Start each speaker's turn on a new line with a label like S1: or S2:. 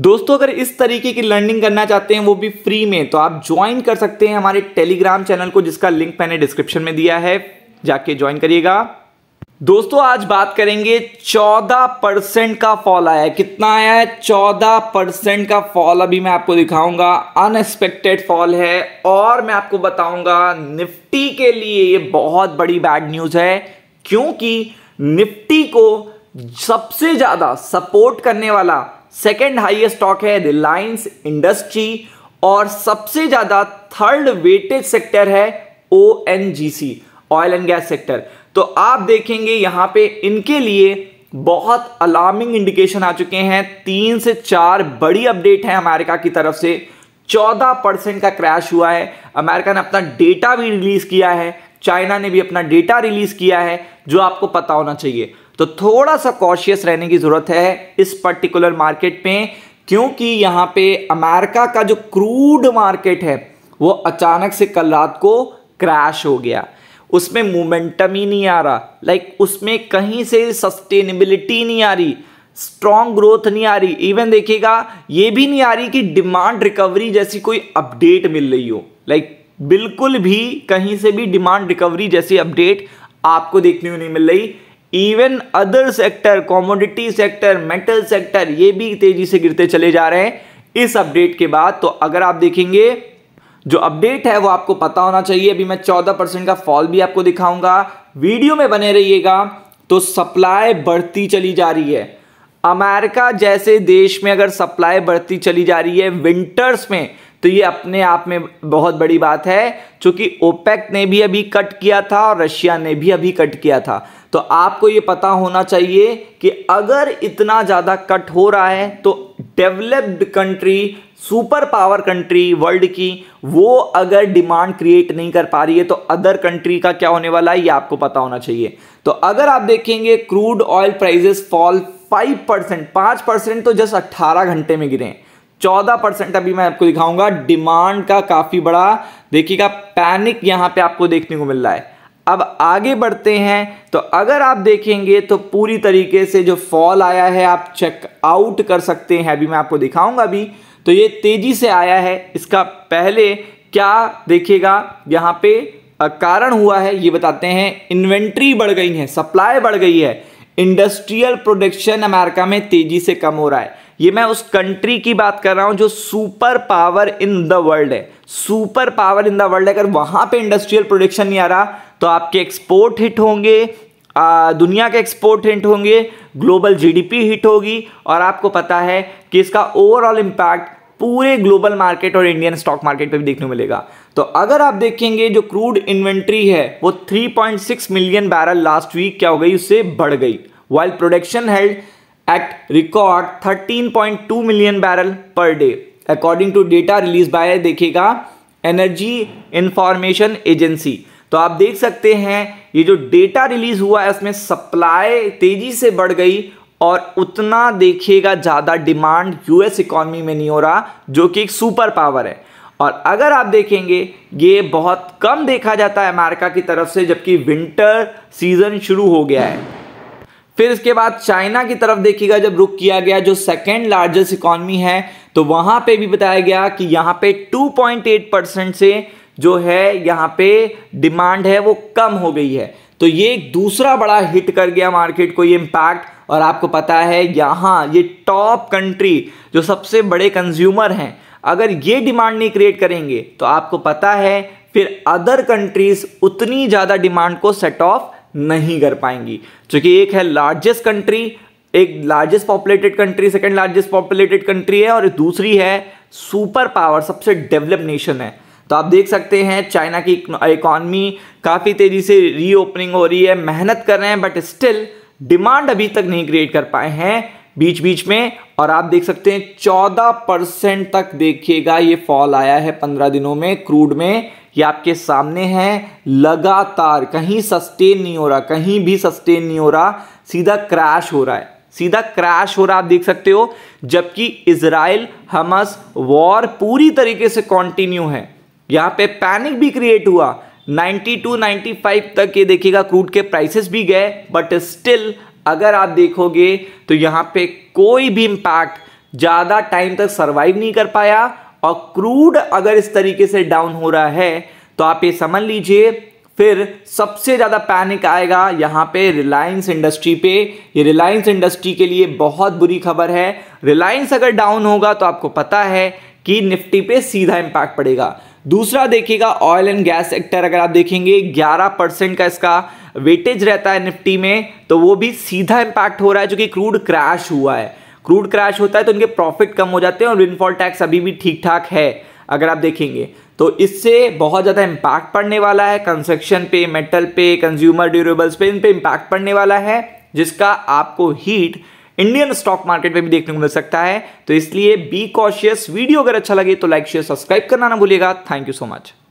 S1: दोस्तों अगर इस तरीके की लर्निंग करना चाहते हैं वो भी फ्री में तो आप ज्वाइन कर सकते हैं हमारे टेलीग्राम चैनल को जिसका लिंक मैंने डिस्क्रिप्शन में दिया है जाके ज्वाइन करिएगा दोस्तों आज बात करेंगे 14 परसेंट का फॉल आया है कितना आया है 14 परसेंट का फॉल अभी मैं आपको दिखाऊंगा अनएक्सपेक्टेड फॉल है और मैं आपको बताऊंगा निफ्टी के लिए ये बहुत बड़ी बैड न्यूज़ है क्योंकि निफ्टी को सबसे ज़्यादा सपोर्ट करने वाला सेकेंड हाइएस्ट स्टॉक है रिलायंस इंडस्ट्री और सबसे ज़्यादा थर्ड वेटेड सेक्टर है ओ ऑयल एंड गैस सेक्टर तो आप देखेंगे यहां पे इनके लिए बहुत अलार्मिंग इंडिकेशन आ चुके हैं तीन से चार बड़ी अपडेट है अमेरिका की तरफ से चौदह परसेंट का क्रैश हुआ है अमेरिका ने अपना डेटा भी रिलीज किया है चाइना ने भी अपना डेटा रिलीज किया है जो आपको पता होना चाहिए तो थोड़ा सा कॉशियस रहने की ज़रूरत है इस पर्टिकुलर मार्केट में क्योंकि यहाँ पे अमेरिका का जो क्रूड मार्केट है वो अचानक से कल रात को क्रैश हो गया उसमें मोमेंटम ही नहीं आ रहा लाइक उसमें कहीं से सस्टेनेबिलिटी नहीं आ रही स्ट्रॉन्ग ग्रोथ नहीं आ रही इवन देखिएगा ये भी नहीं आ रही कि डिमांड रिकवरी जैसी कोई अपडेट मिल रही हो लाइक बिल्कुल भी कहीं से भी डिमांड रिकवरी जैसी अपडेट आपको देखने को नहीं मिल रही even other sector commodity sector metal sector ये भी तेजी से गिरते चले जा रहे हैं इस अपडेट के बाद तो अगर आप देखेंगे जो अपडेट है वो आपको पता होना चाहिए अभी मैं चौदह परसेंट का फॉल भी आपको दिखाऊंगा वीडियो में बने रहिएगा तो सप्लाई बढ़ती चली जा रही है अमेरिका जैसे देश में अगर सप्लाई बढ़ती चली जा रही है विंटर्स में तो ये अपने आप में बहुत बड़ी बात है क्योंकि ओपेक ने भी अभी कट किया था और रशिया ने भी अभी कट किया था तो आपको ये पता होना चाहिए कि अगर इतना ज़्यादा कट हो रहा है तो developed country super power country world की वो अगर डिमांड क्रिएट नहीं कर पा रही है तो अदर कंट्री का क्या होने वाला है ये आपको पता होना चाहिए तो अगर आप देखेंगे crude oil prices fall five percent पाँच परसेंट तो जस्ट अट्ठारह घंटे में गिरे चौदह परसेंट अभी मैं आपको दिखाऊंगा डिमांड का काफ़ी बड़ा देखिएगा पैनिक यहाँ पे आपको देखने को मिल रहा है अब आगे बढ़ते हैं तो अगर आप देखेंगे तो पूरी तरीके से जो फॉल आया है आप चेक आउट कर सकते हैं अभी मैं आपको दिखाऊंगा अभी तो ये तेज़ी से आया है इसका पहले क्या देखिएगा यहाँ पे कारण हुआ है ये बताते हैं इन्वेंट्री बढ़ गई है सप्लाई बढ़ गई है इंडस्ट्रियल प्रोडक्शन अमेरिका में तेजी से कम हो रहा है ये मैं उस कंट्री की बात कर रहा हूं जो super power in the world है super power in the world अगर वहां पे इंडस्ट्रियल प्रोडक्शन नहीं आ रहा तो आपके एक्सपोर्ट हिट होंगे आ, दुनिया के एक्सपोर्ट हिट होंगे ग्लोबल जीडीपी हिट होगी और आपको पता है कि इसका ओवरऑल इम्पैक्ट पूरे ग्लोबल मार्केट और इंडियन स्टॉक मार्केट पे भी देखने को मिलेगा तो अगर आप देखेंगे जो क्रूड इन्वेंट्री है वो 3.6 मिलियन बैरल लास्ट वीक क्या हो गई उससे बढ़ गई while production held at record 13.2 million barrel per day according to data release by देखेगा एनर्जी इंफॉर्मेशन एजेंसी तो आप देख सकते हैं ये जो डेटा रिलीज हुआ है उसमें सप्लाई तेजी से बढ़ गई और उतना देखिएगा ज़्यादा डिमांड यूएस इकोनॉमी में नहीं हो रहा जो कि एक सुपर पावर है और अगर आप देखेंगे ये बहुत कम देखा जाता है अमेरिका की तरफ से जबकि विंटर सीजन शुरू हो गया है फिर इसके बाद चाइना की तरफ देखिएगा जब रुक किया गया जो सेकेंड लार्जेस्ट इकोनॉमी है तो वहां पे भी बताया गया कि यहां पे 2.8 परसेंट से जो है यहाँ पे डिमांड है वो कम हो गई है तो ये एक दूसरा बड़ा हिट कर गया मार्केट को ये इम्पैक्ट और आपको पता है यहाँ ये टॉप कंट्री जो सबसे बड़े कंज्यूमर हैं अगर ये डिमांड नहीं क्रिएट करेंगे तो आपको पता है फिर अदर कंट्रीज़ उतनी ज़्यादा डिमांड को सेट ऑफ नहीं कर पाएंगी क्योंकि एक है लार्जेस्ट कंट्री एक largest populated country second largest populated country है और दूसरी है सुपर पावर सबसे डेवलप नेशन है तो आप देख सकते हैं चाइना की इकॉनमी काफ़ी तेज़ी से रीओपनिंग हो रही है मेहनत कर रहे हैं बट स्टिल डिमांड अभी तक नहीं क्रिएट कर पाए हैं बीच बीच में और आप देख सकते हैं चौदह परसेंट तक देखिएगा ये फॉल आया है पंद्रह दिनों में क्रूड में ये आपके सामने है लगातार कहीं सस्टेन नहीं हो रहा कहीं भी सस्टेन नहीं हो रहा सीधा क्रैश हो रहा है सीधा क्रैश हो रहा आप देख सकते हो जबकि इसराइल हमस वॉर पूरी तरीके से कंटिन्यू है यहाँ पे पैनिक भी क्रिएट हुआ 92 95 तक ये देखिएगा क्रूड के प्राइसेस भी गए बट स्टिल अगर आप देखोगे तो यहाँ पे कोई भी इम्पैक्ट ज़्यादा टाइम तक सर्वाइव नहीं कर पाया और क्रूड अगर इस तरीके से डाउन हो रहा है तो आप ये समझ लीजिए फिर सबसे ज़्यादा पैनिक आएगा यहाँ पे रिलायंस इंडस्ट्री पे ये रिलायंस इंडस्ट्री के लिए बहुत बुरी खबर है रिलायंस अगर डाउन होगा तो आपको पता है कि निफ्टी पे सीधा इम्पैक्ट पड़ेगा दूसरा देखिएगा ऑयल एंड गैस सेक्टर अगर आप देखेंगे 11 परसेंट का इसका वेटेज रहता है निफ्टी में तो वो भी सीधा इंपैक्ट हो रहा है जो कि क्रूड क्रैश हुआ है क्रूड क्रैश होता है तो उनके प्रॉफिट कम हो जाते हैं और विनफॉल टैक्स अभी भी ठीक ठाक है अगर आप देखेंगे तो इससे बहुत ज़्यादा इम्पैक्ट पड़ने वाला है कंस्ट्रक्शन पे मेटल पे कंज्यूमर ड्यूरेबल्स पे इन पर इम्पैक्ट पड़ने वाला है जिसका आपको हीट इंडियन स्टॉक मार्केट में भी देखने को मिल सकता है तो इसलिए बी कॉशियस वीडियो अगर अच्छा लगे तो लाइक शेयर सब्सक्राइब करना ना भूलिएगा थैंक यू सो मच